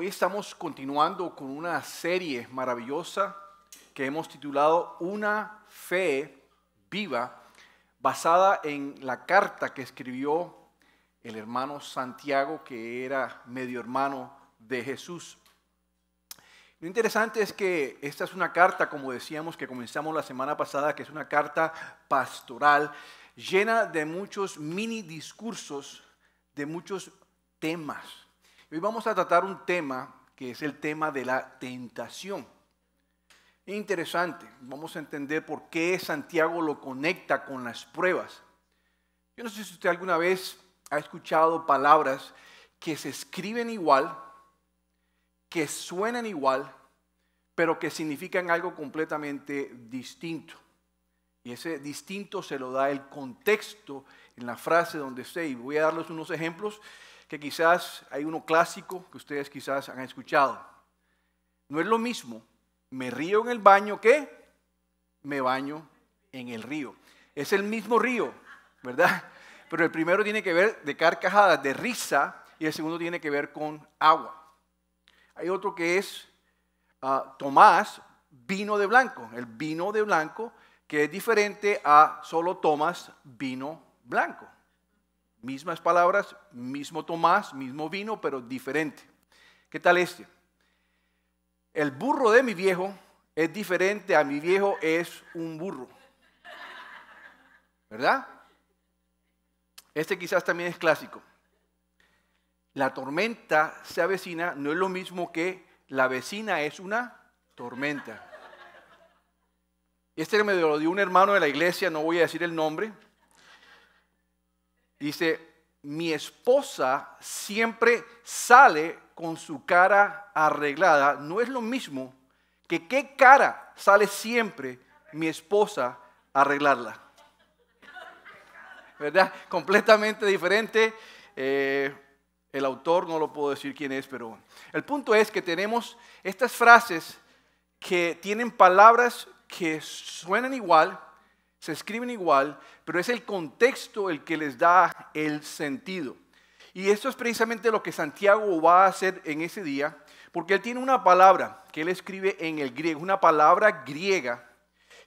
Hoy estamos continuando con una serie maravillosa que hemos titulado Una fe viva, basada en la carta que escribió el hermano Santiago, que era medio hermano de Jesús. Lo interesante es que esta es una carta, como decíamos, que comenzamos la semana pasada, que es una carta pastoral, llena de muchos mini discursos, de muchos temas Hoy vamos a tratar un tema que es el tema de la tentación. Interesante, vamos a entender por qué Santiago lo conecta con las pruebas. Yo no sé si usted alguna vez ha escuchado palabras que se escriben igual, que suenan igual, pero que significan algo completamente distinto. Y ese distinto se lo da el contexto en la frase donde esté. Y voy a darles unos ejemplos que quizás hay uno clásico que ustedes quizás han escuchado. No es lo mismo, me río en el baño que me baño en el río. Es el mismo río, ¿verdad? Pero el primero tiene que ver de carcajadas, de risa, y el segundo tiene que ver con agua. Hay otro que es ah, Tomás, vino de blanco. El vino de blanco que es diferente a solo Tomás, vino blanco. Mismas palabras, mismo Tomás, mismo vino, pero diferente. ¿Qué tal este? El burro de mi viejo es diferente a mi viejo es un burro. ¿Verdad? Este quizás también es clásico. La tormenta se avecina no es lo mismo que la vecina es una tormenta. Este me lo dio un hermano de la iglesia, no voy a decir el nombre, Dice, mi esposa siempre sale con su cara arreglada. No es lo mismo que qué cara sale siempre mi esposa arreglarla. ¿Verdad? Completamente diferente. Eh, el autor no lo puedo decir quién es, pero el punto es que tenemos estas frases que tienen palabras que suenan igual, se escriben igual, pero es el contexto el que les da el sentido. Y esto es precisamente lo que Santiago va a hacer en ese día, porque él tiene una palabra que él escribe en el griego, una palabra griega,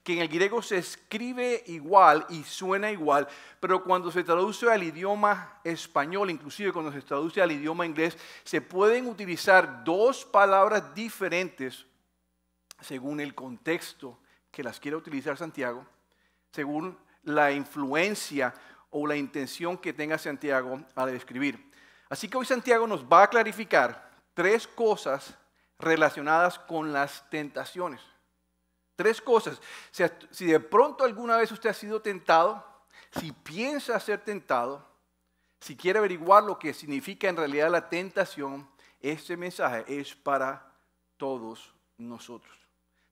que en el griego se escribe igual y suena igual, pero cuando se traduce al idioma español, inclusive cuando se traduce al idioma inglés, se pueden utilizar dos palabras diferentes según el contexto que las quiera utilizar Santiago según la influencia o la intención que tenga Santiago al describir. Así que hoy Santiago nos va a clarificar tres cosas relacionadas con las tentaciones. Tres cosas. Si de pronto alguna vez usted ha sido tentado, si piensa ser tentado, si quiere averiguar lo que significa en realidad la tentación, este mensaje es para todos nosotros.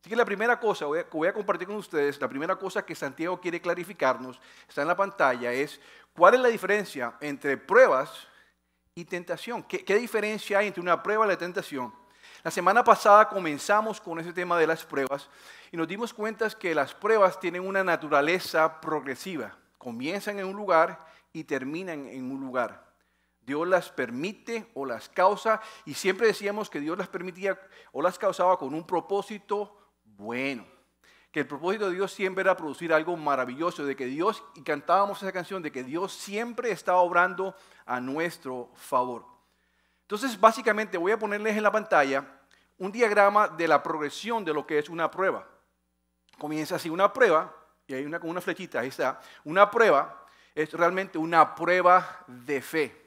Así que la primera cosa que voy a compartir con ustedes, la primera cosa que Santiago quiere clarificarnos, está en la pantalla, es cuál es la diferencia entre pruebas y tentación. ¿Qué, qué diferencia hay entre una prueba y la tentación? La semana pasada comenzamos con ese tema de las pruebas y nos dimos cuenta que las pruebas tienen una naturaleza progresiva. Comienzan en un lugar y terminan en un lugar. Dios las permite o las causa y siempre decíamos que Dios las permitía o las causaba con un propósito bueno, que el propósito de Dios siempre era producir algo maravilloso, de que Dios, y cantábamos esa canción, de que Dios siempre está obrando a nuestro favor. Entonces, básicamente voy a ponerles en la pantalla un diagrama de la progresión de lo que es una prueba. Comienza así una prueba, y hay una con una flechita, ahí está. Una prueba es realmente una prueba de fe.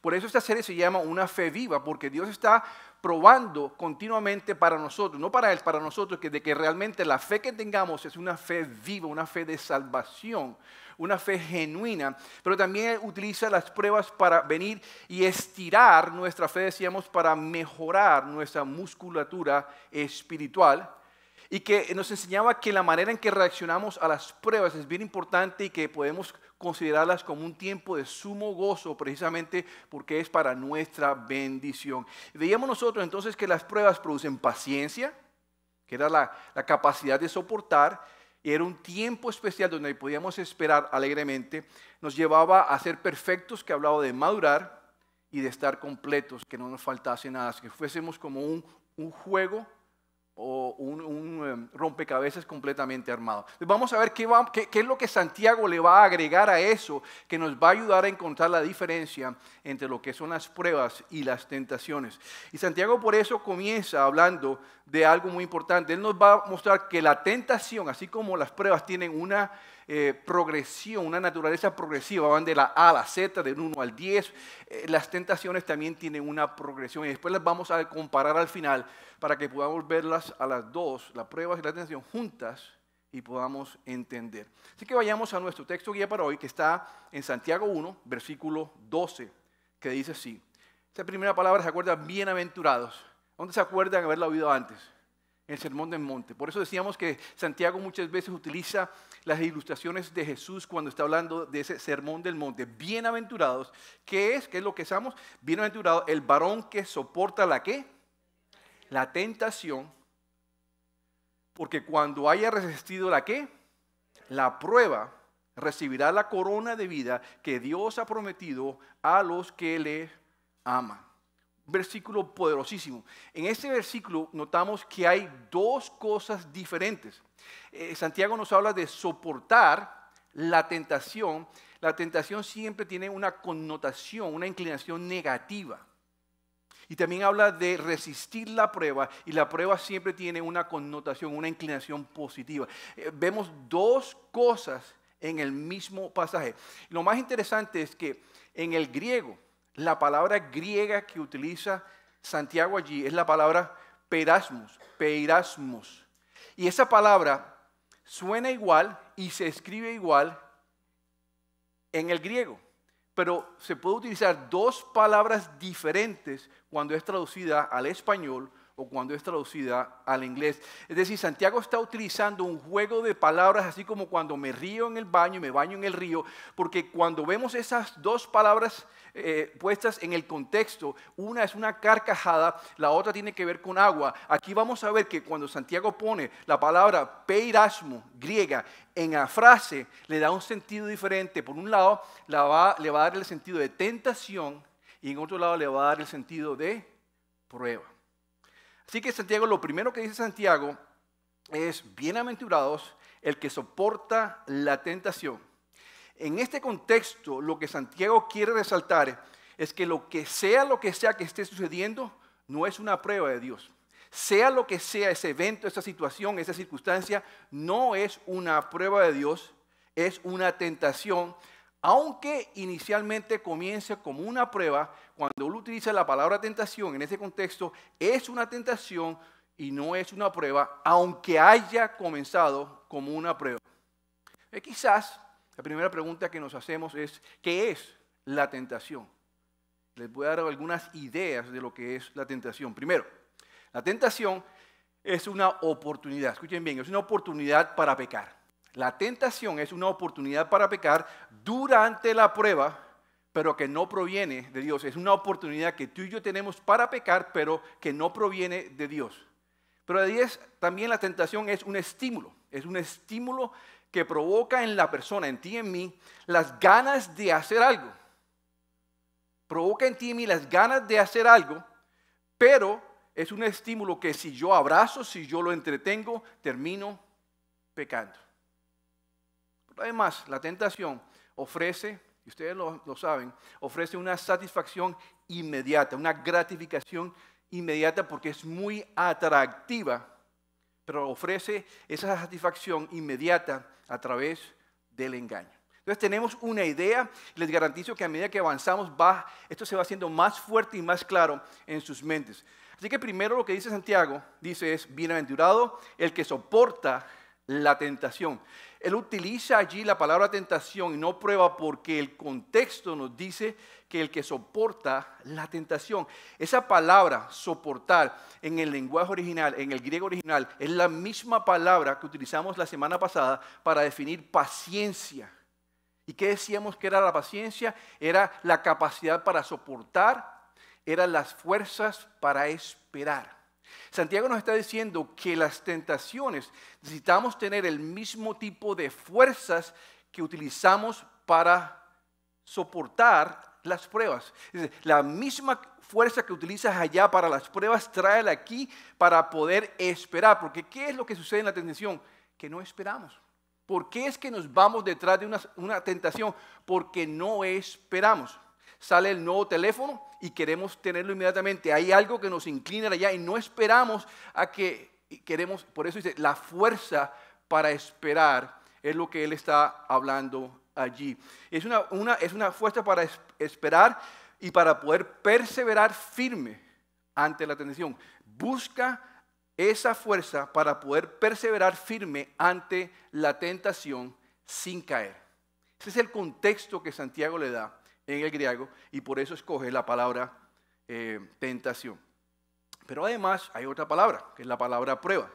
Por eso esta serie se llama Una fe viva, porque Dios está probando continuamente para nosotros, no para Él, para nosotros, que de que realmente la fe que tengamos es una fe viva, una fe de salvación, una fe genuina, pero también utiliza las pruebas para venir y estirar nuestra fe, decíamos, para mejorar nuestra musculatura espiritual. Y que nos enseñaba que la manera en que reaccionamos a las pruebas es bien importante y que podemos considerarlas como un tiempo de sumo gozo, precisamente porque es para nuestra bendición. Veíamos nosotros entonces que las pruebas producen paciencia, que era la, capacidad de soportar, y era un tiempo especial donde podíamos esperar alegremente, nos llevaba a ser perfectos, que hablaba de madurar y de estar completos, que no nos faltase nada, que fuésemos como un, un juego o un, em, rompecabezas completamente armado. Vamos a ver qué, qué es lo que Santiago le va a agregar a eso, que nos va a ayudar a encontrar la diferencia entre lo que son las pruebas y las tentaciones. Y Santiago por eso comienza hablando de algo muy importante. Él nos va a mostrar que la tentación, así como las pruebas, tienen una eh, progresión, una naturaleza progresiva, van de la A a la Z, del 1 al 10. Eh, las tentaciones también tienen una progresión y después las vamos a comparar al final para que podamos verlas a las dos, las pruebas y la tentación juntas y podamos entender. Así que vayamos a nuestro texto guía para hoy que está en Santiago 1, versículo 12, que dice así. Esta primera palabra se acuerda bienaventurados. ¿Dónde se acuerdan haberla oído antes? el sermón del monte. Por eso decíamos que Santiago muchas veces utiliza las ilustraciones de Jesús cuando está hablando de ese sermón del monte. Bienaventurados, ¿qué es? ¿Qué es lo que estamos? Bienaventurado el varón que soporta la qué? La tentación. Porque cuando haya resistido la qué? La prueba recibirá la corona de vida que Dios ha prometido a los que le aman versículo poderosísimo. En este versículo notamos que hay dos cosas diferentes. Eh, Santiago nos habla de soportar la tentación. La tentación siempre tiene una connotación, una inclinación negativa. Y también habla de resistir la prueba y la prueba siempre tiene una connotación, una inclinación positiva. Eh, vemos dos cosas en el mismo pasaje. Lo más interesante es que en el griego, la palabra griega que utiliza Santiago allí es la palabra perasmos, perasmos. Y esa palabra suena igual y se escribe igual en el griego, pero se puede utilizar dos palabras diferentes cuando es traducida al español o cuando es traducida al inglés. Es decir, Santiago está utilizando un juego de palabras, así como cuando me río en el baño y me baño en el río, porque cuando vemos esas dos palabras eh, puestas en el contexto, una es una carcajada, la otra tiene que ver con agua. Aquí vamos a ver que cuando Santiago pone la palabra peirasmo griega en la frase, le da un sentido diferente. Por un lado, le va a dar el sentido de tentación y en otro lado le va a dar el sentido de prueba. Así que Santiago, lo primero que dice Santiago es, bienaventurados el que soporta la tentación. En este contexto, lo que Santiago quiere resaltar es que lo que sea lo que sea que esté sucediendo, no es una prueba de Dios. Sea lo que sea ese evento, esa situación, esa circunstancia, no es una prueba de Dios, es una tentación aunque inicialmente comience como una prueba, cuando uno utiliza la palabra tentación en ese contexto, es una tentación y no es una prueba, aunque haya comenzado como una prueba. Eh, quizás la primera pregunta que nos hacemos es, ¿qué es la tentación? Les voy a dar algunas ideas de lo que es la tentación. Primero, la tentación es una oportunidad, escuchen bien, es una oportunidad para pecar. La tentación es una oportunidad para pecar durante la prueba, pero que no proviene de Dios. Es una oportunidad que tú y yo tenemos para pecar, pero que no proviene de Dios. Pero también la tentación es un estímulo, es un estímulo que provoca en la persona, en ti y en mí, las ganas de hacer algo. Provoca en ti y en mí las ganas de hacer algo, pero es un estímulo que si yo abrazo, si yo lo entretengo, termino pecando. Además, la tentación ofrece, y ustedes lo, saben, ofrece una satisfacción inmediata, una gratificación inmediata porque es muy atractiva, pero ofrece esa satisfacción inmediata a través del engaño. Entonces tenemos una idea, les garantizo que a medida que avanzamos, va, esto se va haciendo más fuerte y más claro en sus mentes. Así que primero lo que dice Santiago, dice es, bienaventurado el que soporta la tentación. Él utiliza allí la palabra tentación y no prueba porque el contexto nos dice que el que soporta la tentación. Esa palabra soportar en el lenguaje original, en el griego original, es la misma palabra que utilizamos la semana pasada para definir paciencia. ¿Y qué decíamos que era la paciencia? Era la capacidad para soportar, eran las fuerzas para esperar. Santiago nos está diciendo que las tentaciones necesitamos tener el mismo tipo de fuerzas que utilizamos para soportar las pruebas. la misma fuerza que utilizas allá para las pruebas, tráela aquí para poder esperar. Porque ¿qué es lo que sucede en la tentación? Que no esperamos. ¿Por qué es que nos vamos detrás de una tentación? Porque no esperamos sale el nuevo teléfono y queremos tenerlo inmediatamente. Hay algo que nos inclina allá y no esperamos a que queremos, por eso dice, la fuerza para esperar es lo que él está hablando allí. Es una, es una fuerza para esperar y para poder perseverar firme ante la tentación. Busca esa fuerza para poder perseverar firme ante la tentación sin caer. Ese es el contexto que Santiago le da en el griego y por eso escoge la palabra eh, tentación. Pero además hay otra palabra, que es la palabra prueba.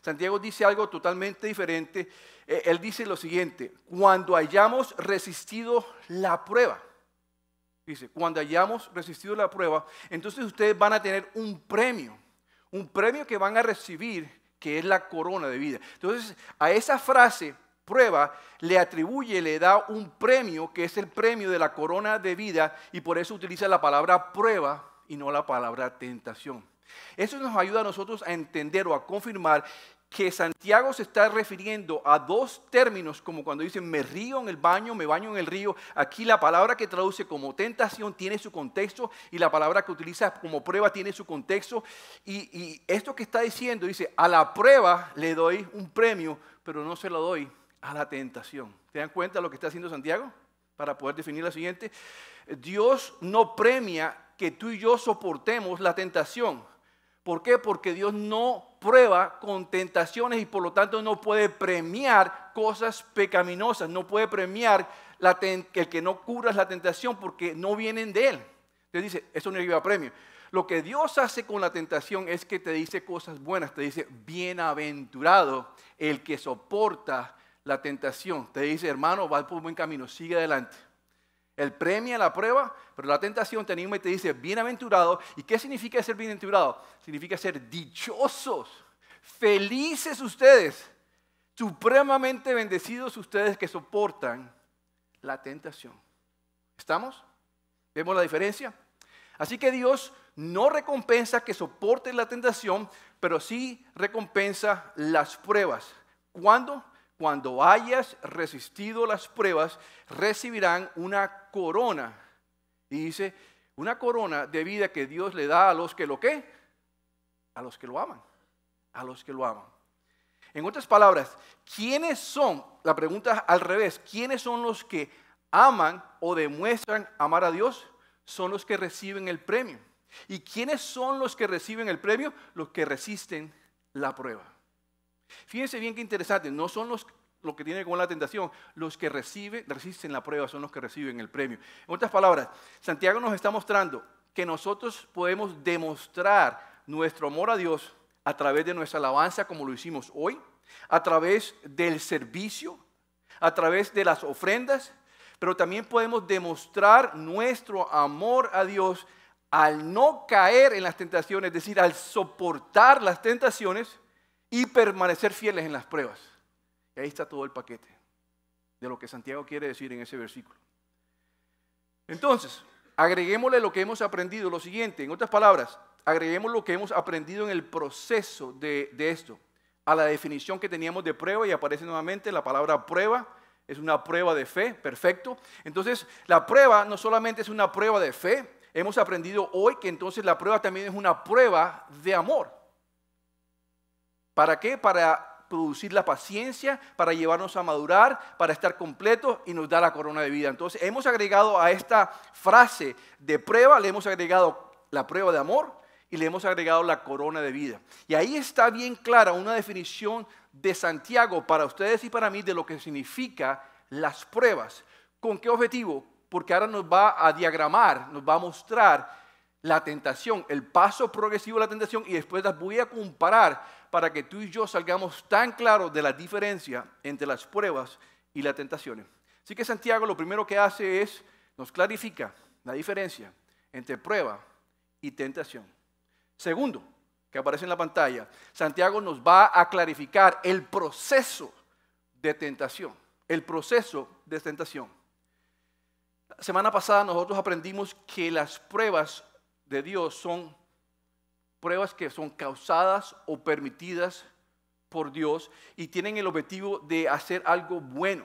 Santiago dice algo totalmente diferente. Eh, él dice lo siguiente, cuando hayamos resistido la prueba, dice, cuando hayamos resistido la prueba, entonces ustedes van a tener un premio, un premio que van a recibir, que es la corona de vida. Entonces, a esa frase prueba, le atribuye, le da un premio que es el premio de la corona de vida y por eso utiliza la palabra prueba y no la palabra tentación. Eso nos ayuda a nosotros a entender o a confirmar que Santiago se está refiriendo a dos términos, como cuando dicen me río en el baño, me baño en el río. Aquí la palabra que traduce como tentación tiene su contexto y la palabra que utiliza como prueba tiene su contexto. Y, y esto que está diciendo dice, a la prueba le doy un premio, pero no se lo doy a la tentación. ¿Te dan cuenta lo que está haciendo Santiago? Para poder definir la siguiente. Dios no premia que tú y yo soportemos la tentación. ¿Por qué? Porque Dios no prueba con tentaciones y por lo tanto no puede premiar cosas pecaminosas, no puede premiar el que no curas la tentación porque no vienen de Él. entonces dice, eso no lleva premio. Lo que Dios hace con la tentación es que te dice cosas buenas, te dice, bienaventurado el que soporta la tentación te dice, hermano, va por buen camino, sigue adelante. Él premia la prueba, pero la tentación te anima y te dice, bienaventurado. ¿Y qué significa ser bienaventurado? Significa ser dichosos, felices ustedes, supremamente bendecidos ustedes que soportan la tentación. ¿Estamos? ¿Vemos la diferencia? Así que Dios no recompensa que soporten la tentación, pero sí recompensa las pruebas. ¿Cuándo? cuando hayas resistido las pruebas, recibirán una corona. Y dice, una corona de vida que Dios le da a los que lo que, a los que lo aman, a los que lo aman. En otras palabras, ¿quiénes son? La pregunta al revés, ¿quiénes son los que aman o demuestran amar a Dios? Son los que reciben el premio. ¿Y quiénes son los que reciben el premio? Los que resisten la prueba. Fíjense bien qué interesante, no son los lo que tienen con la tentación, los que reciben, resisten la prueba son los que reciben el premio. En otras palabras, Santiago nos está mostrando que nosotros podemos demostrar nuestro amor a Dios a través de nuestra alabanza como lo hicimos hoy, a través del servicio, a través de las ofrendas, pero también podemos demostrar nuestro amor a Dios al no caer en las tentaciones, es decir, al soportar las tentaciones y permanecer fieles en las pruebas. Y ahí está todo el paquete de lo que Santiago quiere decir en ese versículo. Entonces, agreguémosle lo que hemos aprendido, lo siguiente, en otras palabras, agreguemos lo que hemos aprendido en el proceso de, de esto, a la definición que teníamos de prueba y aparece nuevamente la palabra prueba, es una prueba de fe, perfecto. Entonces, la prueba no solamente es una prueba de fe, hemos aprendido hoy que entonces la prueba también es una prueba de amor. ¿Para qué? Para producir la paciencia, para llevarnos a madurar, para estar completos y nos da la corona de vida. Entonces, hemos agregado a esta frase de prueba, le hemos agregado la prueba de amor y le hemos agregado la corona de vida. Y ahí está bien clara una definición de Santiago para ustedes y para mí de lo que significa las pruebas. ¿Con qué objetivo? Porque ahora nos va a diagramar, nos va a mostrar la tentación, el paso progresivo de la tentación y después las voy a comparar para que tú y yo salgamos tan claros de la diferencia entre las pruebas y las tentaciones. Así que Santiago lo primero que hace es nos clarifica la diferencia entre prueba y tentación. Segundo, que aparece en la pantalla, Santiago nos va a clarificar el proceso de tentación, el proceso de tentación. La semana pasada nosotros aprendimos que las pruebas de Dios son pruebas que son causadas o permitidas por Dios y tienen el objetivo de hacer algo bueno.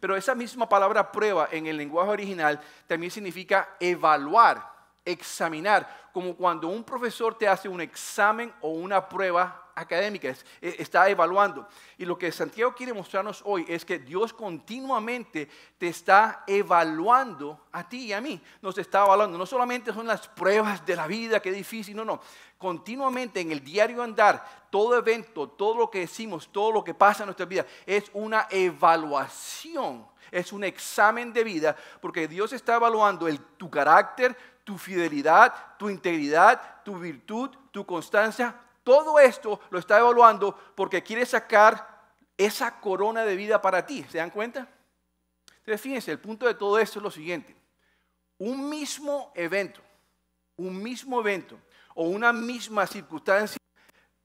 Pero esa misma palabra prueba en el lenguaje original también significa evaluar, examinar, como cuando un profesor te hace un examen o una prueba académicas eh, está evaluando. Y lo que Santiago quiere mostrarnos hoy es que Dios continuamente te está evaluando a ti y a mí. Nos está evaluando. No solamente son las pruebas de la vida, qué difícil, no, no. Continuamente en el diario andar, todo evento, todo lo que decimos, todo lo que pasa en nuestra vida, es una evaluación, es un examen de vida, porque Dios está evaluando el, tu carácter, tu fidelidad, tu integridad, tu virtud, tu constancia, todo esto lo está evaluando porque quiere sacar esa corona de vida para ti. ¿Se dan cuenta? Entonces, fíjense, el punto de todo esto es lo siguiente. Un mismo evento, un mismo evento o una misma circunstancia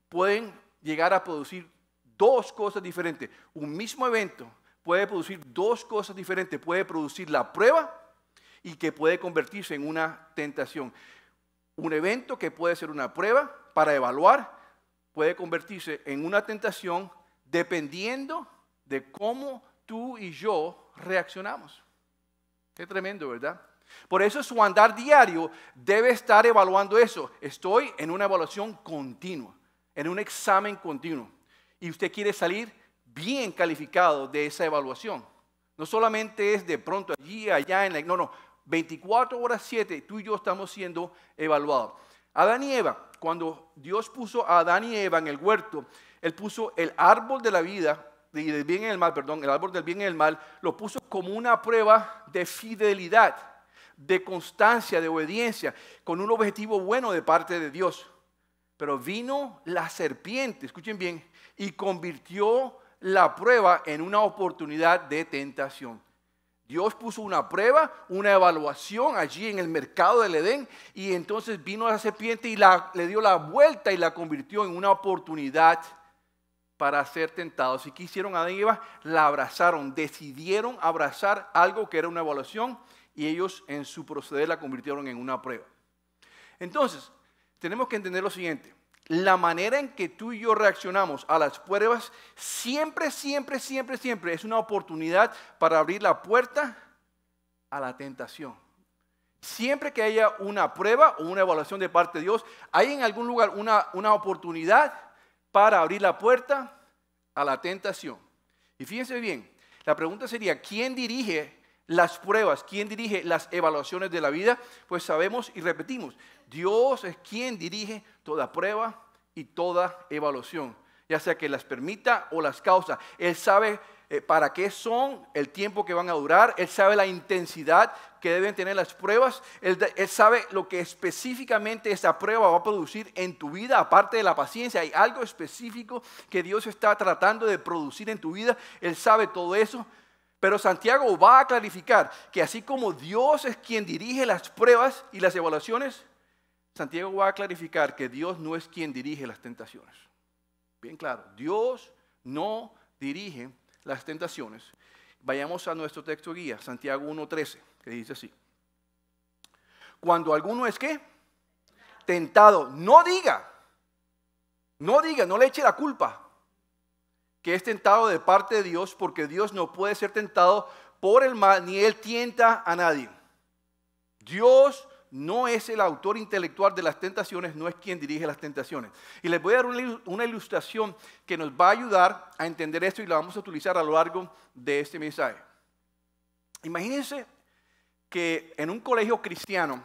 pueden llegar a producir dos cosas diferentes. Un mismo evento puede producir dos cosas diferentes. Puede producir la prueba y que puede convertirse en una tentación un evento que puede ser una prueba para evaluar, puede convertirse en una tentación dependiendo de cómo tú y yo reaccionamos. Qué tremendo, ¿verdad? Por eso su andar diario debe estar evaluando eso. Estoy en una evaluación continua, en un examen continuo. Y usted quiere salir bien calificado de esa evaluación. No solamente es de pronto allí, allá, en la... No, no. 24 horas 7, tú y yo estamos siendo evaluados. Adán y Eva, cuando Dios puso a Adán y Eva en el huerto, Él puso el árbol de la vida, del bien y el mal, perdón, el árbol del bien y el mal, lo puso como una prueba de fidelidad, de constancia, de obediencia, con un objetivo bueno de parte de Dios. Pero vino la serpiente, escuchen bien, y convirtió la prueba en una oportunidad de tentación. Dios puso una prueba, una evaluación allí en el mercado del Edén y entonces vino a la serpiente y la, le dio la vuelta y la convirtió en una oportunidad para ser tentados. ¿Y quisieron hicieron Adán y Eva? La abrazaron, decidieron abrazar algo que era una evaluación y ellos en su proceder la convirtieron en una prueba. Entonces, tenemos que entender lo siguiente la manera en que tú y yo reaccionamos a las pruebas siempre, siempre, siempre, siempre es una oportunidad para abrir la puerta a la tentación. Siempre que haya una prueba o una evaluación de parte de Dios, hay en algún lugar una, oportunidad para abrir la puerta a la tentación. Y fíjense bien, la pregunta sería, ¿quién dirige las pruebas, quién dirige las evaluaciones de la vida, pues sabemos y repetimos, Dios es quien dirige toda prueba y toda evaluación, ya sea que las permita o las causa. Él sabe eh, para qué son, el tiempo que van a durar, Él sabe la intensidad que deben tener las pruebas, él, él, sabe lo que específicamente esa prueba va a producir en tu vida, aparte de la paciencia, hay algo específico que Dios está tratando de producir en tu vida, Él sabe todo eso, pero Santiago va a clarificar que así como Dios es quien dirige las pruebas y las evaluaciones, Santiago va a clarificar que Dios no es quien dirige las tentaciones. Bien claro, Dios no dirige las tentaciones. Vayamos a nuestro texto guía, Santiago 1.13, que dice así. Cuando alguno es que, Tentado, no diga, no diga, no le eche la culpa que es tentado de parte de Dios, porque Dios no puede ser tentado por el mal, ni Él tienta a nadie. Dios no es el autor intelectual de las tentaciones, no es quien dirige las tentaciones. Y les voy a dar una ilustración que nos va a ayudar a entender esto y la vamos a utilizar a lo largo de este mensaje. Imagínense que en un colegio cristiano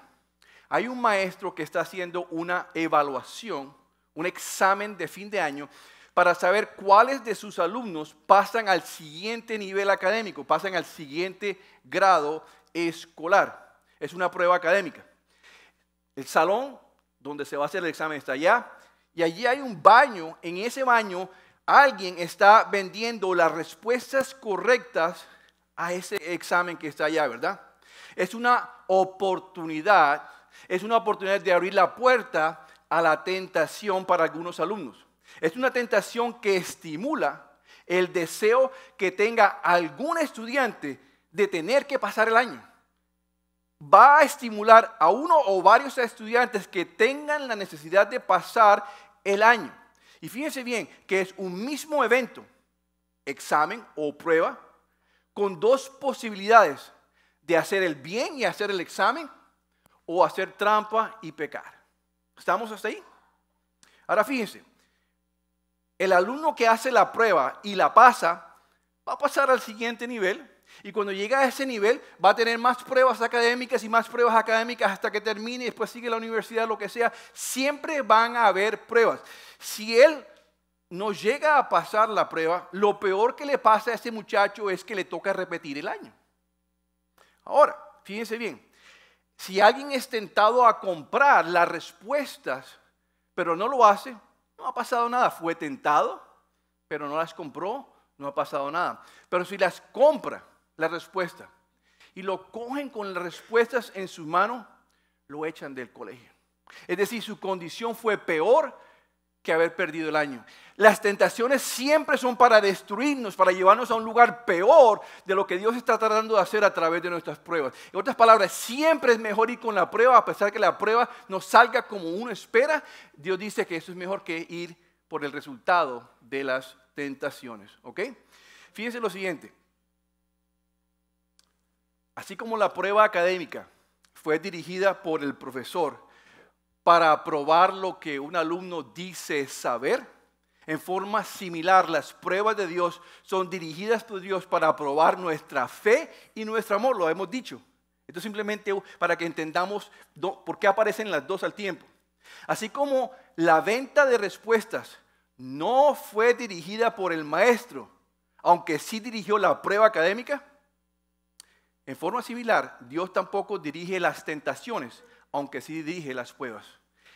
hay un maestro que está haciendo una evaluación, un examen de fin de año para saber cuáles de sus alumnos pasan al siguiente nivel académico, pasan al siguiente grado escolar. Es una prueba académica. El salón donde se va a hacer el examen está allá y allí hay un baño. En ese baño alguien está vendiendo las respuestas correctas a ese examen que está allá, ¿verdad? Es una oportunidad, es una oportunidad de abrir la puerta a la tentación para algunos alumnos. Es una tentación que estimula el deseo que tenga algún estudiante de tener que pasar el año. Va a estimular a uno o varios estudiantes que tengan la necesidad de pasar el año. Y fíjense bien que es un mismo evento, examen o prueba, con dos posibilidades de hacer el bien y hacer el examen o hacer trampa y pecar. ¿Estamos hasta ahí? Ahora fíjense, el alumno que hace la prueba y la pasa, va a pasar al siguiente nivel. Y cuando llega a ese nivel, va a tener más pruebas académicas y más pruebas académicas hasta que termine y después sigue la universidad, lo que sea. Siempre van a haber pruebas. Si él no llega a pasar la prueba, lo peor que le pasa a ese muchacho es que le toca repetir el año. Ahora, fíjense bien, si alguien es tentado a comprar las respuestas, pero no lo hace, ha pasado nada. Fue tentado, pero no las compró, no ha pasado nada. Pero si las compra, la respuesta, y lo cogen con las respuestas en su mano, lo echan del colegio. Es decir, su condición fue peor que haber perdido el año. Las tentaciones siempre son para destruirnos, para llevarnos a un lugar peor de lo que Dios está tratando de hacer a través de nuestras pruebas. En otras palabras, siempre es mejor ir con la prueba, a pesar que la prueba no salga como uno espera. Dios dice que eso es mejor que ir por el resultado de las tentaciones. ¿Ok? Fíjense lo siguiente. Así como la prueba académica fue dirigida por el profesor, para aprobar lo que un alumno dice saber. En forma similar, las pruebas de Dios son dirigidas por Dios para probar nuestra fe y nuestro amor, lo hemos dicho. Esto simplemente para que entendamos por qué aparecen las dos al tiempo. Así como la venta de respuestas no fue dirigida por el maestro, aunque sí dirigió la prueba académica, en forma similar, Dios tampoco dirige las tentaciones aunque sí dije las pruebas.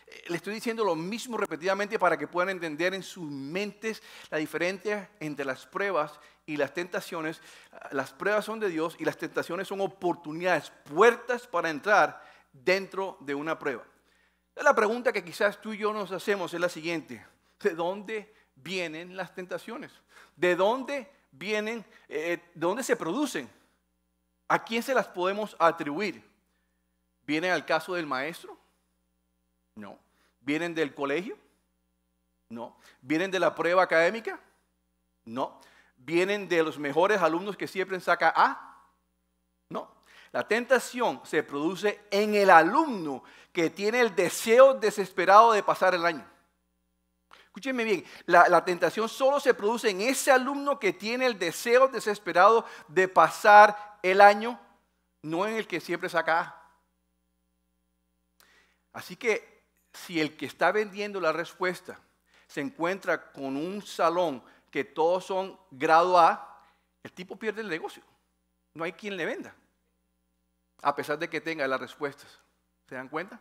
Eh, le estoy diciendo lo mismo repetidamente para que puedan entender en sus mentes la diferencia entre las pruebas y las tentaciones. Ah, las pruebas son de Dios y las tentaciones son oportunidades, puertas para entrar dentro de una prueba. La pregunta que quizás tú y yo nos hacemos es la siguiente. ¿De dónde vienen las tentaciones? ¿De dónde vienen? Eh, eh, ¿De dónde se producen? ¿A quién se las podemos atribuir? ¿Vienen al caso del maestro? No. ¿Vienen del colegio? No. ¿Vienen de la prueba académica? No. ¿Vienen de los mejores alumnos que siempre saca A? No. La tentación se produce en el alumno que tiene el deseo desesperado de pasar el año. Escúchenme bien, la, la, tentación solo se produce en ese alumno que tiene el deseo desesperado de pasar el año, no en el que siempre saca A. Así que si el que está vendiendo la respuesta se encuentra con un salón que todos son grado A, el tipo pierde el negocio. No hay quien le venda, a pesar de que tenga las respuestas. ¿Se dan cuenta?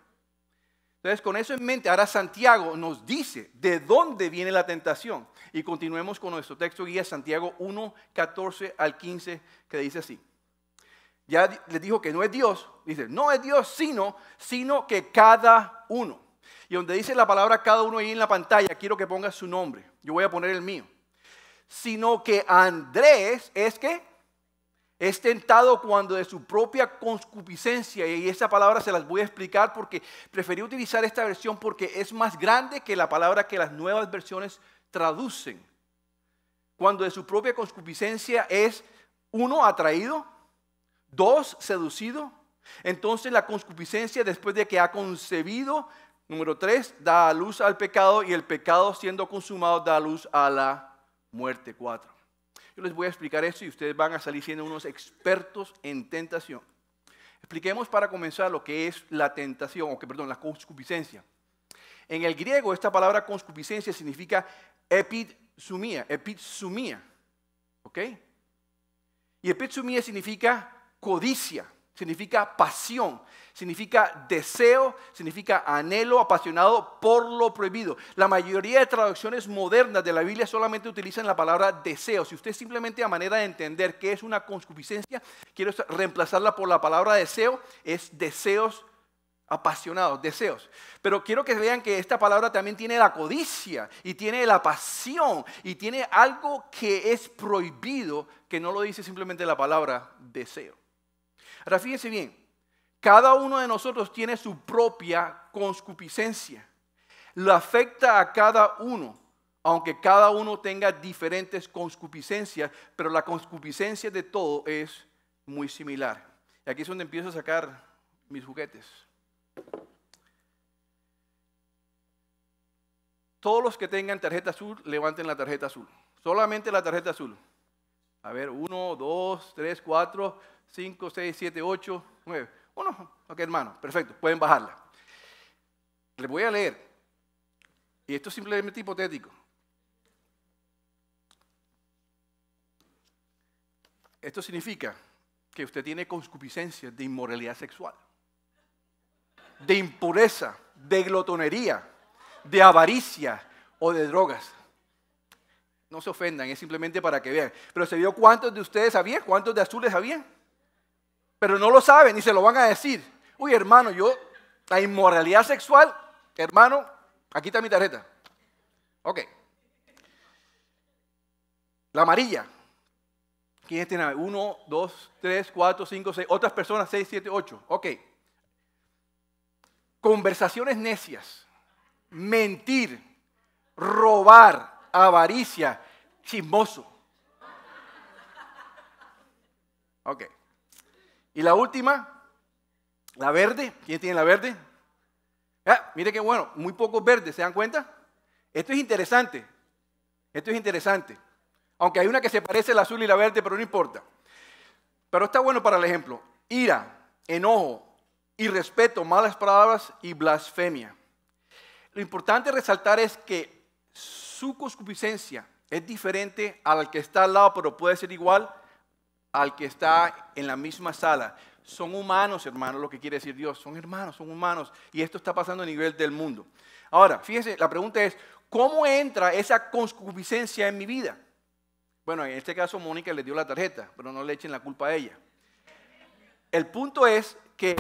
Entonces, con eso en mente, ahora Santiago nos dice de dónde viene la tentación. Y continuemos con nuestro texto guía Santiago 1, 14 al 15, que dice así. Ya les dijo que no es Dios, dice, no es Dios, sino, sino que cada uno. Y donde dice la palabra cada uno ahí en la pantalla, quiero que ponga su nombre. Yo voy a poner el mío. Sino que Andrés es que es tentado cuando de su propia concupiscencia, y esa palabra se las voy a explicar porque preferí utilizar esta versión porque es más grande que la palabra que las nuevas versiones traducen. Cuando de su propia concupiscencia es uno atraído Dos, seducido. Entonces la concupiscencia, después de que ha concebido, número tres, da luz al pecado y el pecado siendo consumado da luz a la muerte. Cuatro. Yo les voy a explicar esto y ustedes van a salir siendo unos expertos en tentación. Expliquemos para comenzar lo que es la tentación, o que perdón, la concupiscencia. En el griego esta palabra concupiscencia significa epitsumía, epitsumía, ¿ok? Y epitsumía significa codicia, significa pasión, significa deseo, significa anhelo apasionado por lo prohibido. La mayoría de traducciones modernas de la Biblia solamente utilizan la palabra deseo. Si usted simplemente a manera de entender qué es una concupiscencia, quiero reemplazarla por la palabra deseo, es deseos apasionados, deseos. Pero quiero que vean que esta palabra también tiene la codicia y tiene la pasión y tiene algo que es prohibido, que no lo dice simplemente la palabra deseo. Ahora fíjense bien, cada uno de nosotros tiene su propia concupiscencia, Lo afecta a cada uno, aunque cada uno tenga diferentes conscupiscencias, pero la conscupiscencia de todo es muy similar. Y aquí es donde empiezo a sacar mis juguetes. Todos los que tengan tarjeta azul, levanten la tarjeta azul. Solamente la tarjeta azul. A ver, uno, dos, tres, cuatro. 5, 6, 7, 8, 9. Bueno, ok hermano, perfecto, pueden bajarla. Les voy a leer, y esto es simplemente hipotético. Esto significa que usted tiene concupiscencia de inmoralidad sexual, de impureza, de glotonería, de avaricia o de drogas. No se ofendan, es simplemente para que vean. Pero se vio cuántos de ustedes había, cuántos de azules había pero no lo saben y se lo van a decir. Uy, hermano, yo, la inmoralidad sexual, hermano, aquí está mi tarjeta. Ok. La amarilla. ¿Quién tiene? Este, uno, dos, tres, cuatro, cinco, seis. Otras personas, seis, siete, ocho. Ok. Conversaciones necias. Mentir. Robar. Avaricia. Chismoso. Ok. Y la última, la verde. ¿Quién tiene la verde? Ah, mire qué bueno, muy pocos verdes, ¿se dan cuenta? Esto es interesante. Esto es interesante. Aunque hay una que se parece al azul y la verde, pero no importa. Pero está bueno para el ejemplo. Ira, enojo, irrespeto, malas palabras y blasfemia. Lo importante resaltar es que su concupiscencia es diferente a que está al lado, pero puede ser igual al que está en la misma sala. Son humanos, hermanos, lo que quiere decir Dios. Son hermanos, son humanos. Y esto está pasando a nivel del mundo. Ahora, fíjense, la pregunta es, ¿cómo entra esa concupiscencia en mi vida? Bueno, en este caso Mónica le dio la tarjeta, pero no le echen la culpa a ella. El punto es que,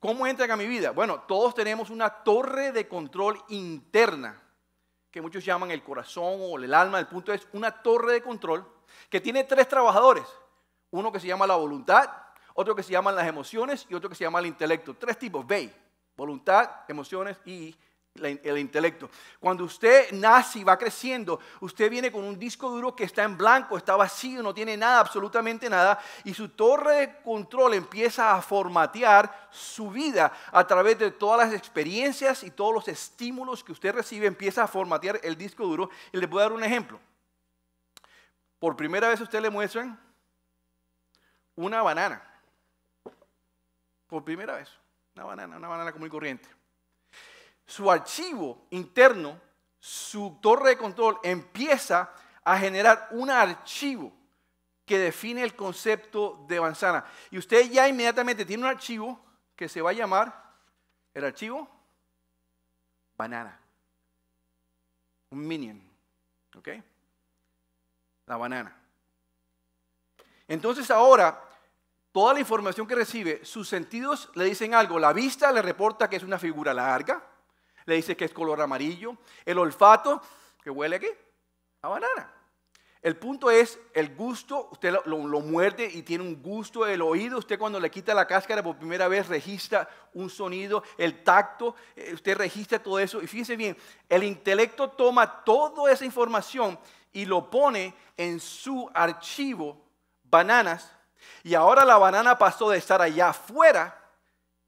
¿cómo entra a mi vida? Bueno, todos tenemos una torre de control interna, que muchos llaman el corazón o el alma. El punto es una torre de control que tiene tres trabajadores. Uno que se llama la voluntad, otro que se llaman las emociones y otro que se llama el intelecto. Tres tipos, B, voluntad, emociones y el intelecto. Cuando usted nace y va creciendo, usted viene con un disco duro que está en blanco, está vacío, no tiene nada, absolutamente nada, y su torre de control empieza a formatear su vida a través de todas las experiencias y todos los estímulos que usted recibe, empieza a formatear el disco duro. Y le voy a dar un ejemplo. Por primera vez usted le muestran una banana. Por primera vez, una banana, una banana común y corriente. Su archivo interno, su torre de control empieza a generar un archivo que define el concepto de manzana. Y usted ya inmediatamente tiene un archivo que se va a llamar el archivo banana. Un minion. ¿Ok? La banana. Entonces ahora toda la información que recibe, sus sentidos le dicen algo. La vista le reporta que es una figura larga, le dice que es color amarillo. El olfato, que huele aquí, a banana. El punto es el gusto, usted lo, muerde y tiene un gusto El oído, usted cuando le quita la cáscara por primera vez registra un sonido, el tacto, eh, usted registra todo eso. Y fíjense bien, el intelecto toma toda esa información y lo pone en su archivo bananas y ahora la banana pasó de estar allá afuera,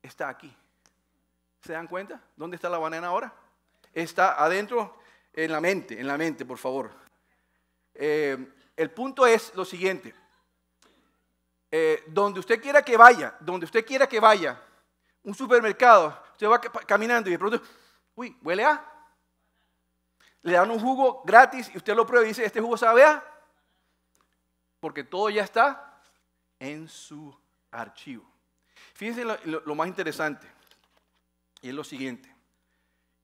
está aquí. ¿Se dan cuenta? ¿Dónde está la banana ahora? Está adentro en la mente, en la mente, por favor. Eh, el punto es lo siguiente. Eh, donde usted quiera que vaya, donde usted quiera que vaya, un supermercado, usted va caminando y de pronto, uy, huele a. Le dan un jugo gratis y usted lo prueba y dice, este jugo sabe a. Porque todo ya está en su archivo. Fíjense lo, más interesante, y es lo siguiente,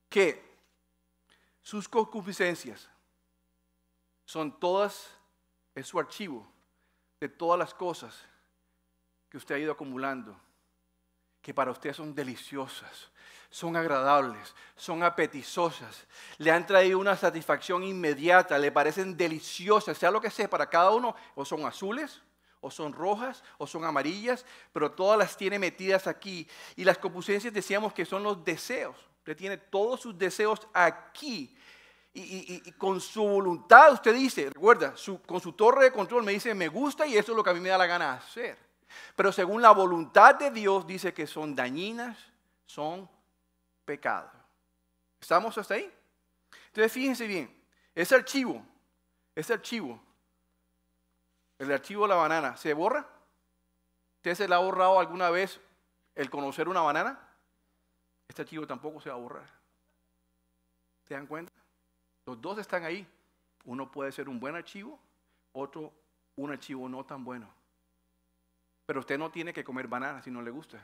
que sus concupiscencias son todas, es su archivo de todas las cosas que usted ha ido acumulando, que para usted son deliciosas, son agradables, son apetitosas, le han traído una satisfacción inmediata, le parecen deliciosas, sea lo que sea, para cada uno, o son azules, o son rojas o son amarillas, pero todas las tiene metidas aquí. Y las compusencias decíamos que son los deseos. Usted tiene todos sus deseos aquí. Y, con su voluntad usted dice, recuerda, con su torre de control me dice, me gusta y eso es lo que a mí me da la gana hacer. Pero según la voluntad de Dios dice que son dañinas, son pecados. ¿Estamos hasta ahí? Entonces fíjense bien, ese archivo, ese archivo el archivo de la banana, ¿se borra? ¿Usted se le ha borrado alguna vez el conocer una banana? Este archivo tampoco se va a borrar. ¿Se dan cuenta? Los dos están ahí. Uno puede ser un buen archivo, otro un archivo no tan bueno. Pero usted no tiene que comer banana si no le gusta.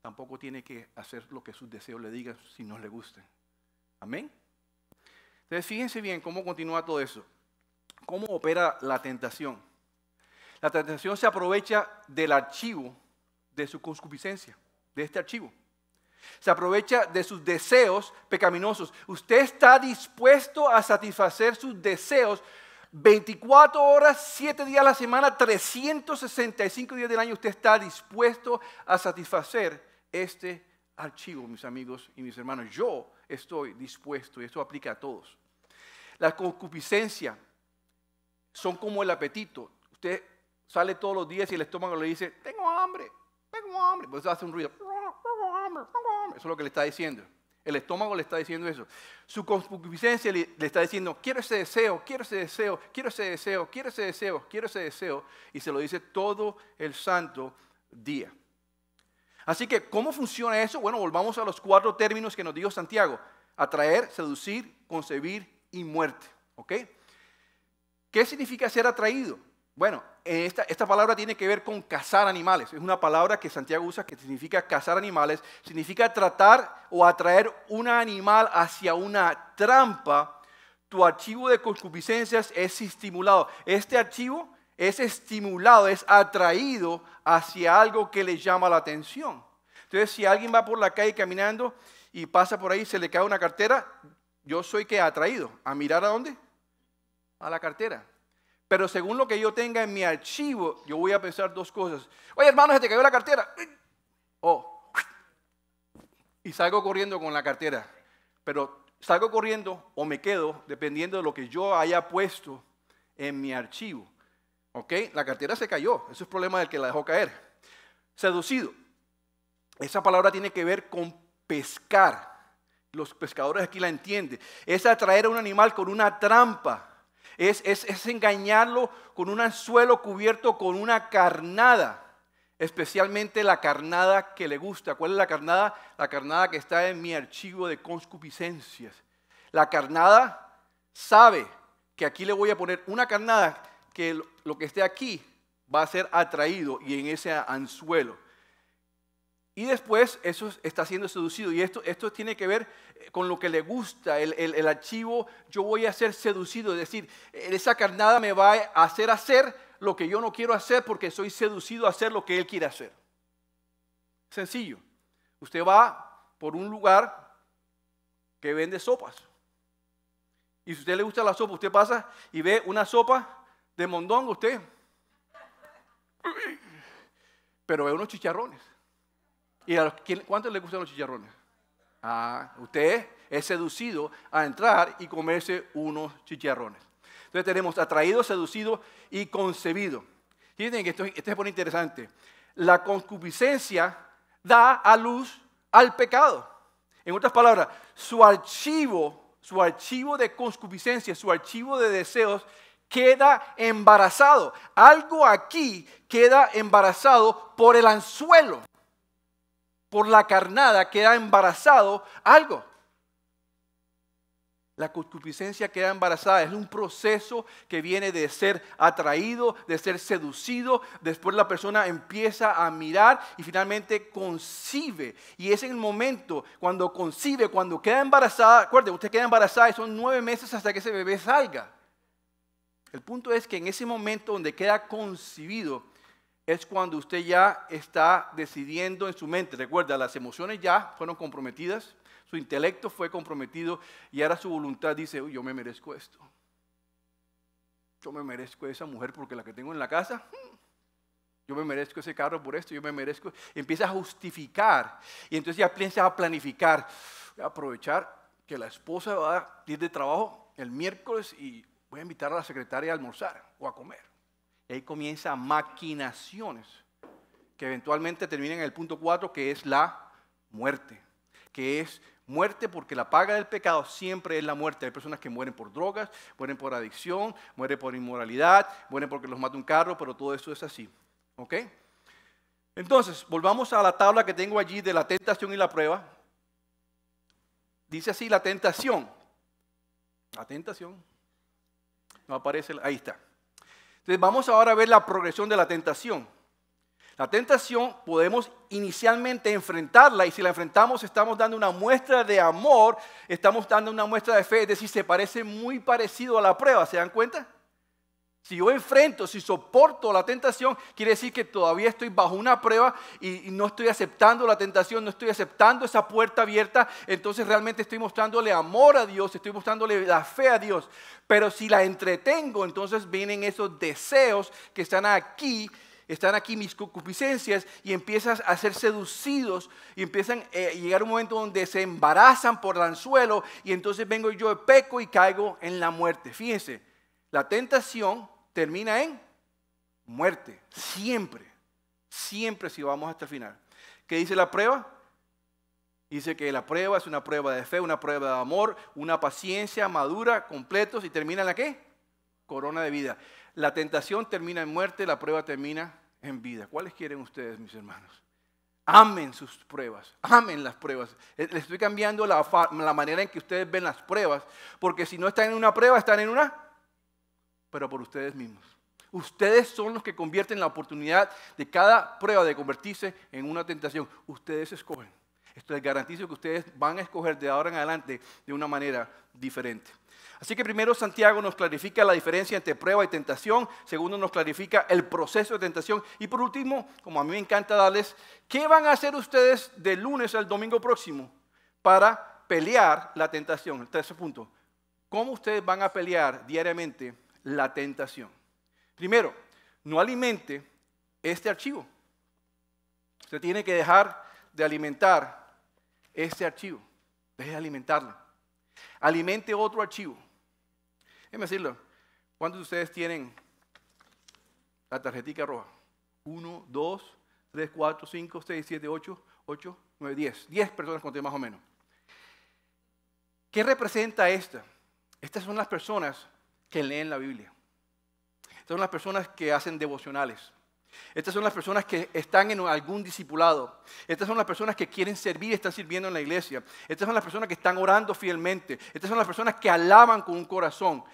Tampoco tiene que hacer lo que sus deseos le digan si no le gusta. Amén. Entonces fíjense bien cómo continúa todo eso. ¿Cómo opera la tentación? La tentación se aprovecha del archivo de su concupiscencia, de este archivo. Se aprovecha de sus deseos pecaminosos. Usted está dispuesto a satisfacer sus deseos 24 horas, 7 días a la semana, 365 días del año. Usted está dispuesto a satisfacer este archivo, mis amigos y mis hermanos. Yo estoy dispuesto, y esto aplica a todos. La concupiscencia son como el apetito. Usted sale todos los días y el estómago le dice, tengo hambre, tengo hambre. Pues hace un ruido, tengo hambre, tengo hambre. Eso es lo que le está diciendo. El estómago le está diciendo eso. Su concupiscencia le, está diciendo, quiero ese deseo, quiero ese deseo, quiero ese deseo, quiero ese deseo, quiero ese deseo. Y se lo dice todo el santo día. Así que, ¿cómo funciona eso? Bueno, volvamos a los cuatro términos que nos dio Santiago. Atraer, seducir, concebir y muerte. ¿Ok? ¿Qué significa ser atraído? Bueno, esta, palabra tiene que ver con cazar animales. Es una palabra que Santiago usa que significa cazar animales. Significa tratar o atraer un animal hacia una trampa. Tu archivo de concupiscencias es estimulado. Este archivo es estimulado, es atraído hacia algo que le llama la atención. Entonces, si alguien va por la calle caminando y pasa por ahí y se le cae una cartera, yo soy que atraído. ¿A mirar a dónde? A la cartera. Pero según lo que yo tenga en mi archivo, yo voy a pensar dos cosas. Oye, hermano, se te cayó la cartera. Oh. Y salgo corriendo con la cartera. Pero salgo corriendo o me quedo dependiendo de lo que yo haya puesto en mi archivo. ¿Ok? La cartera se cayó. Eso es problema del que la dejó caer. Seducido. Esa palabra tiene que ver con pescar. Los pescadores aquí la entienden. Es atraer a un animal con una trampa es, engañarlo con un anzuelo cubierto con una carnada especialmente la carnada que le gusta. ¿Cuál es la carnada? La carnada que está en mi archivo de conscupiscencias. La carnada sabe que aquí le voy a poner una carnada que lo que esté aquí va a ser atraído y en ese anzuelo. Y después eso está siendo seducido. Y esto, esto tiene que ver eh, con lo que le gusta, el, archivo, yo voy a ser seducido. Es decir, eh, esa carnada me va a hacer hacer lo que yo no quiero hacer porque soy seducido a hacer lo que él quiere hacer. Sencillo. Usted va por un lugar que vende sopas. Y si a usted le gusta la sopa, usted pasa y ve una sopa de mondongo, usted. Pero ve unos chicharrones. ¿Y a los, cuántos les gustan los chicharrones? Ah, usted es seducido a entrar y comerse unos chicharrones. Entonces tenemos atraído, seducido y concebido. Fíjense que esto, es muy interesante. La concupiscencia da a luz al pecado. En otras palabras, su archivo, su archivo de concupiscencia, su archivo de deseos queda embarazado. Algo aquí queda embarazado por el anzuelo por la carnada queda embarazado algo. La concupiscencia queda embarazada. Es un proceso que viene de ser atraído, de ser seducido. Después la persona empieza a mirar y finalmente concibe. Y es en el momento cuando concibe, cuando queda embarazada. Acuérdense, usted queda embarazada y son nueve meses hasta que ese bebé salga. El punto es que en ese momento donde queda concibido, es cuando usted ya está decidiendo en su mente. Recuerda, las emociones ya fueron comprometidas, su intelecto fue comprometido y ahora su voluntad dice, yo me merezco esto. Yo me merezco esa mujer porque la que tengo en la casa, hmm, yo me merezco ese carro por esto, yo me merezco. Empieza a justificar y entonces ya piensa a planificar, a aprovechar que la esposa va a ir de trabajo el miércoles y voy a invitar a la secretaria a almorzar o a comer ahí comienza maquinaciones que eventualmente terminan en el punto 4, que es la muerte. Que es muerte porque la paga del pecado siempre es la muerte. Hay personas que mueren por drogas, mueren por adicción, mueren por inmoralidad, mueren porque los mata un carro, pero todo eso es así. ¿Ok? Entonces, volvamos a la tabla que tengo allí de la tentación y la prueba. Dice así, la tentación. La tentación. No aparece, ahí está. Entonces vamos ahora a ver la progresión de la tentación. La tentación podemos inicialmente enfrentarla y si la enfrentamos estamos dando una muestra de amor, estamos dando una muestra de fe, es decir, se parece muy parecido a la prueba, ¿se dan cuenta? Si yo enfrento, si soporto la tentación, quiere decir que todavía estoy bajo una prueba y no estoy aceptando la tentación, no estoy aceptando esa puerta abierta. Entonces realmente estoy mostrándole amor a Dios, estoy mostrándole la fe a Dios. Pero si la entretengo, entonces vienen esos deseos que están aquí, están aquí mis concupiscencias y empiezas a ser seducidos y empiezan eh, a llegar un momento donde se embarazan por el anzuelo y entonces vengo yo de peco y caigo en la muerte. Fíjense. La tentación termina en muerte. Siempre, siempre si vamos hasta el final. ¿Qué dice la prueba? Dice que la prueba es una prueba de fe, una prueba de amor, una paciencia madura, completos y termina en la qué? Corona de vida. La tentación termina en muerte, la prueba termina en vida. ¿Cuáles quieren ustedes, mis hermanos? Amen sus pruebas, amen las pruebas. Eh, Les estoy cambiando la manera en que ustedes ven las pruebas, porque si no están en una prueba, están en una pero por ustedes mismos. Ustedes son los que convierten la oportunidad de cada prueba de convertirse en una tentación. Ustedes escogen. Esto les garantizo que ustedes van a escoger de ahora en adelante de una manera diferente. Así que primero Santiago nos clarifica la diferencia entre prueba y tentación, segundo nos clarifica el proceso de tentación y por último, como a mí me encanta darles, ¿qué van a hacer ustedes de lunes al domingo próximo para pelear la tentación? El tercer punto, ¿cómo ustedes van a pelear diariamente la tentación. Primero, no alimente este archivo. Usted tiene que dejar de alimentar este archivo. Deje de alimentarlo. Alimente otro archivo. Déjenme decirlo. ¿Cuántos de ustedes tienen la tarjetita roja? Uno, dos, tres, cuatro, cinco, seis, siete, ocho, ocho, nueve, diez. Diez personas conté más o menos. ¿Qué representa esta? Estas son las personas que leen la Biblia. Estas son las personas que hacen devocionales. Estas son las personas que están en algún discipulado. Estas son las personas que quieren servir, y están sirviendo en la iglesia. Estas son las personas que están orando fielmente. Estas son las personas que alaban con un corazón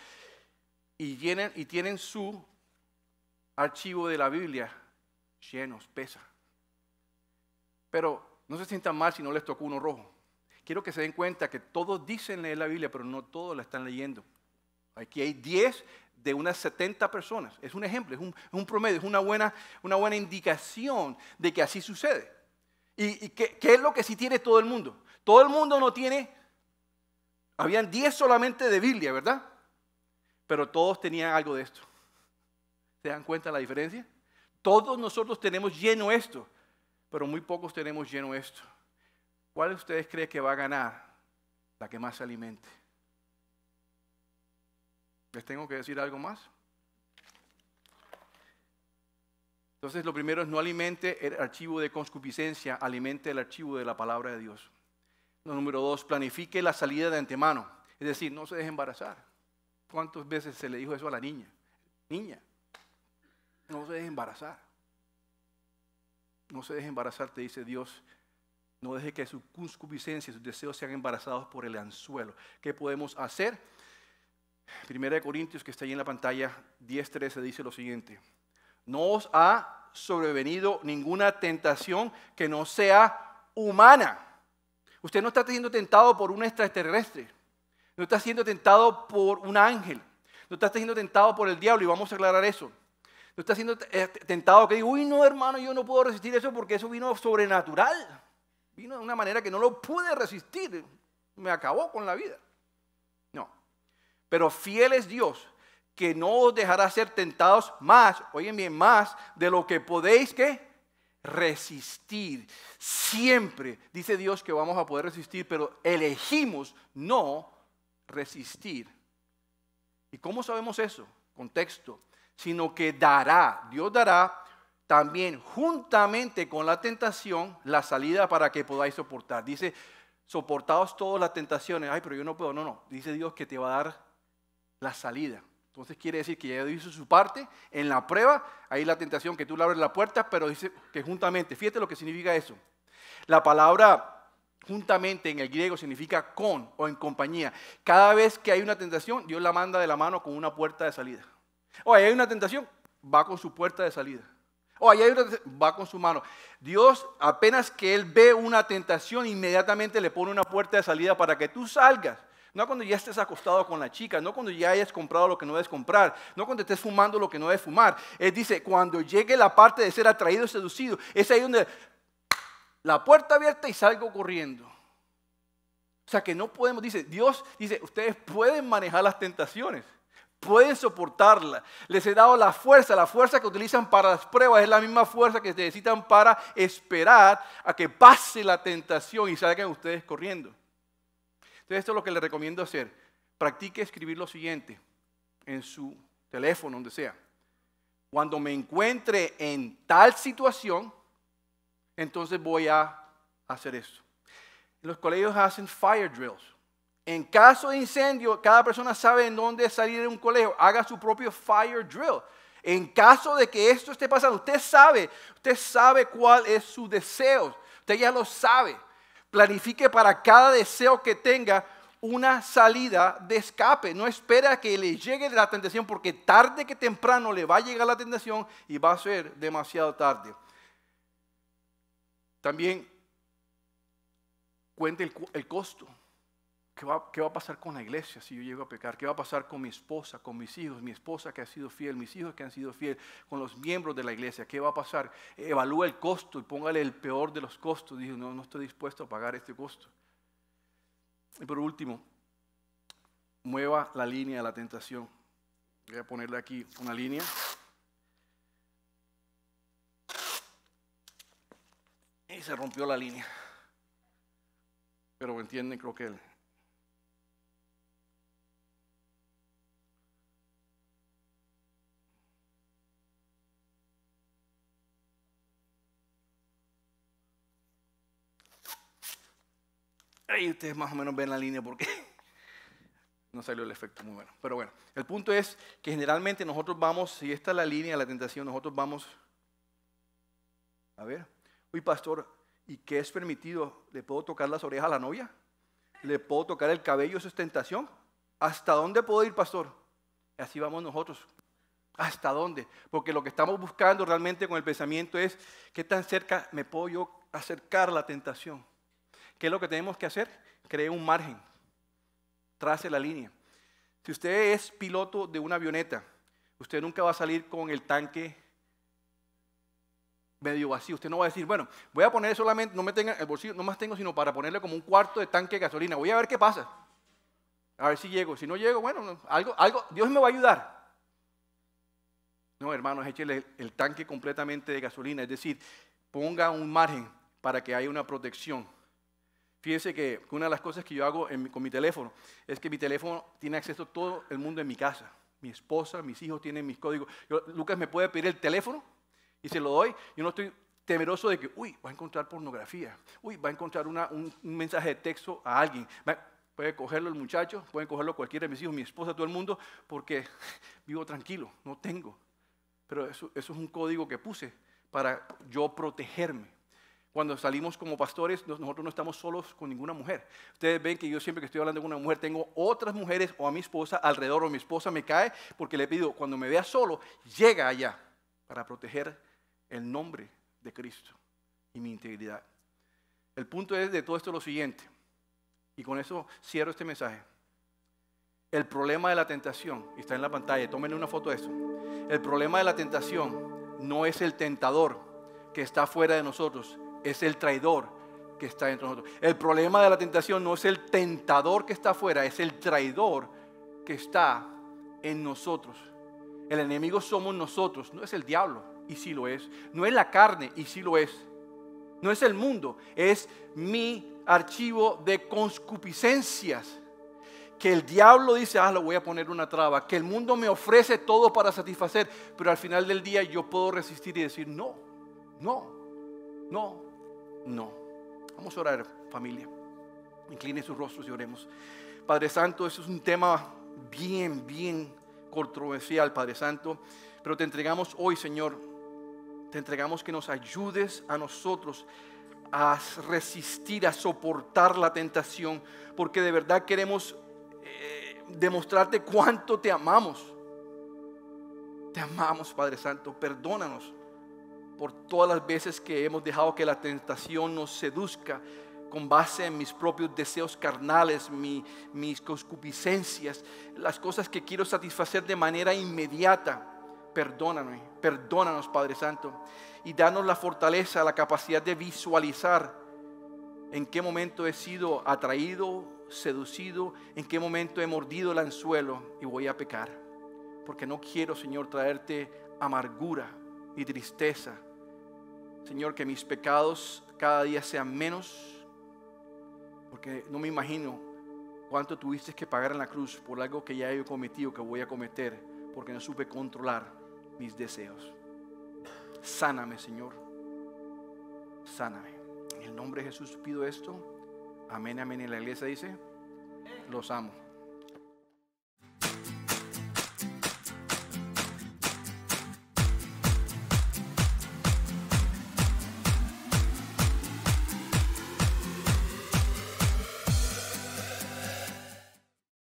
y, y tienen su archivo de la Biblia llenos, pesa. Pero no se sientan mal si no les tocó uno rojo. Quiero que se den cuenta que todos dicen leer la Biblia, pero no todos la están leyendo. Aquí hay 10 de unas 70 personas. Es un ejemplo, es un, promedio, es una buena, una buena, indicación de que así sucede. ¿Y, qué, es lo que sí tiene todo el mundo? Todo el mundo no tiene, habían 10 solamente de Biblia, ¿verdad? Pero todos tenían algo de esto. ¿Se dan cuenta la diferencia? Todos nosotros tenemos lleno esto, pero muy pocos tenemos lleno esto. ¿Cuál de ustedes cree que va a ganar la que más se alimente? ¿Les tengo que decir algo más? Entonces, lo primero es no alimente el archivo de concupiscencia, alimente el archivo de la palabra de Dios. Lo número dos, planifique la salida de antemano. Es decir, no se deje embarazar. ¿Cuántas veces se le dijo eso a la niña? Niña, no se deje embarazar. No se deje embarazar, te dice Dios. No deje que su concupiscencia y sus deseos sean embarazados por el anzuelo. ¿Qué podemos hacer? Primera de Corintios, que está ahí en la pantalla, 10.13, dice lo siguiente. No os ha sobrevenido ninguna tentación que no sea humana. Usted no está siendo tentado por un extraterrestre. No está siendo tentado por un ángel. No está siendo tentado por el diablo, y vamos a aclarar eso. No está siendo eh, tentado que digo, uy, no, hermano, yo no puedo resistir eso porque eso vino sobrenatural. Vino de una manera que no lo pude resistir. Me acabó con la vida. Pero fiel es Dios, que no os dejará ser tentados más, oye bien, más de lo que podéis que resistir. Siempre dice Dios que vamos a poder resistir, pero elegimos no resistir. ¿Y cómo sabemos eso? Contexto. Sino que dará, Dios dará también juntamente con la tentación la salida para que podáis soportar. Dice, soportados todas las tentaciones. Ay, pero yo no puedo. No, no. Dice Dios que te va a dar la salida. Entonces quiere decir que ya hizo su parte en la prueba, ahí la tentación que tú le abres la puerta, pero dice que juntamente, fíjate lo que significa eso. La palabra juntamente en el griego significa con o en compañía. Cada vez que hay una tentación, Dios la manda de la mano con una puerta de salida. O hay una tentación, va con su puerta de salida. O ahí hay una tentación, va con su mano. Dios apenas que Él ve una tentación, inmediatamente le pone una puerta de salida para que tú salgas no cuando ya estés acostado con la chica, no cuando ya hayas comprado lo que no debes comprar, no cuando estés fumando lo que no debes fumar. Él eh, dice, cuando llegue la parte de ser atraído y seducido, es ahí donde la puerta abierta y salgo corriendo. O sea que no podemos, dice Dios, dice, ustedes pueden manejar las tentaciones, pueden soportarlas. Les he dado la fuerza, la fuerza que utilizan para las pruebas es la misma fuerza que necesitan para esperar a que pase la tentación y salgan ustedes corriendo. Entonces esto es lo que le recomiendo hacer. Practique escribir lo siguiente en su teléfono, donde sea. Cuando me encuentre en tal situación, entonces voy a hacer esto. Los colegios hacen fire drills. En caso de incendio, cada persona sabe en dónde salir de un colegio. Haga su propio fire drill. En caso de que esto esté pasando, usted sabe, usted sabe cuál es su deseo. Usted ya lo sabe. Planifique para cada deseo que tenga una salida de escape. No espera que le llegue la tentación porque tarde que temprano le va a llegar la tentación y va a ser demasiado tarde. También cuente el, el costo. ¿Qué va, a pasar con la iglesia si yo llego a pecar? ¿Qué va a pasar con mi esposa, con mis hijos, mi esposa que ha sido fiel, mis hijos que han sido fiel, con los miembros de la iglesia? ¿Qué va a pasar? Evalúa el costo y póngale el peor de los costos. Dijo, no, no estoy dispuesto a pagar este costo. Y por último, mueva la línea de la tentación. Voy a ponerle aquí una línea. Y se rompió la línea. Pero entienden, creo que él. Y ustedes más o menos ven la línea porque no salió el efecto muy bueno. Pero bueno, el punto es que generalmente nosotros vamos, si esta es la línea de la tentación, nosotros vamos, a ver, uy pastor, ¿y qué es permitido? ¿Le puedo tocar las orejas a la novia? ¿Le puedo tocar el cabello? ¿Eso es tentación? ¿Hasta dónde puedo ir, pastor? Así vamos nosotros. ¿Hasta dónde? Porque lo que estamos buscando realmente con el pensamiento es qué tan cerca me puedo yo acercar a la tentación. ¿Qué es lo que tenemos que hacer? Cree un margen, trace la línea. Si usted es piloto de una avioneta, usted nunca va a salir con el tanque medio vacío. Usted no va a decir, bueno, voy a poner solamente, no me tenga el bolsillo, no más tengo sino para ponerle como un cuarto de tanque de gasolina. Voy a ver qué pasa. A ver si llego. Si no llego, bueno, algo, algo, Dios me va a ayudar. No, hermanos, échele el tanque completamente de gasolina. Es decir, ponga un margen para que haya una protección. Fíjense que una de las cosas que yo hago con mi teléfono es que mi teléfono tiene acceso a todo el mundo en mi casa. Mi esposa, mis hijos tienen mis códigos. Lucas me puede pedir el teléfono y se lo doy. Yo no estoy temeroso de que, uy, va a encontrar pornografía. Uy, va a encontrar un, mensaje de texto a alguien. puede cogerlo el muchacho, puede cogerlo cualquiera de mis hijos, mi esposa, todo el mundo, porque vivo tranquilo, no tengo. Pero eso, eso es un código que puse para yo protegerme. Cuando salimos como pastores, nosotros no estamos solos con ninguna mujer. Ustedes ven que yo siempre que estoy hablando con una mujer, tengo otras mujeres o a mi esposa alrededor o mi esposa me cae porque le pido, cuando me vea solo, llega allá para proteger el nombre de Cristo y mi integridad. El punto es de todo esto lo siguiente, y con eso cierro este mensaje. El problema de la tentación, está en la pantalla, tómenle una foto de eso. El problema de la tentación no es el tentador que está fuera de nosotros, es el traidor que está dentro de nosotros. El problema de la tentación no es el tentador que está afuera, es el traidor que está en nosotros. El enemigo somos nosotros, no es el diablo, y sí lo es. No es la carne, y sí lo es. No es el mundo, es mi archivo de concupiscencias. Que el diablo dice, ah, lo voy a poner una traba. Que el mundo me ofrece todo para satisfacer, pero al final del día yo puedo resistir y decir, no, no, no, no. Vamos a orar, familia. Incline sus rostros y oremos. Padre Santo, eso es un tema bien, bien controversial, Padre Santo. Pero te entregamos hoy, Señor, te entregamos que nos ayudes a nosotros a resistir, a soportar la tentación, porque de verdad queremos eh, demostrarte cuánto te amamos. Te amamos, Padre Santo, perdónanos por todas las veces que hemos dejado que la tentación nos seduzca con base en mis propios deseos carnales, mis concupiscencias, las cosas que quiero satisfacer de manera inmediata. Perdóname, perdónanos Padre Santo y danos la fortaleza, la capacidad de visualizar en qué momento he sido atraído, seducido, en qué momento he mordido el anzuelo y voy a pecar. Porque no quiero, Señor, traerte amargura y tristeza Señor, que mis pecados cada día sean menos, porque no me imagino cuánto tuviste que pagar en la cruz por algo que ya he cometido, que voy a cometer, porque no supe controlar mis deseos. Sáname, Señor. Sáname. En el nombre de Jesús pido esto. Amén, amén. En la iglesia dice, los amo.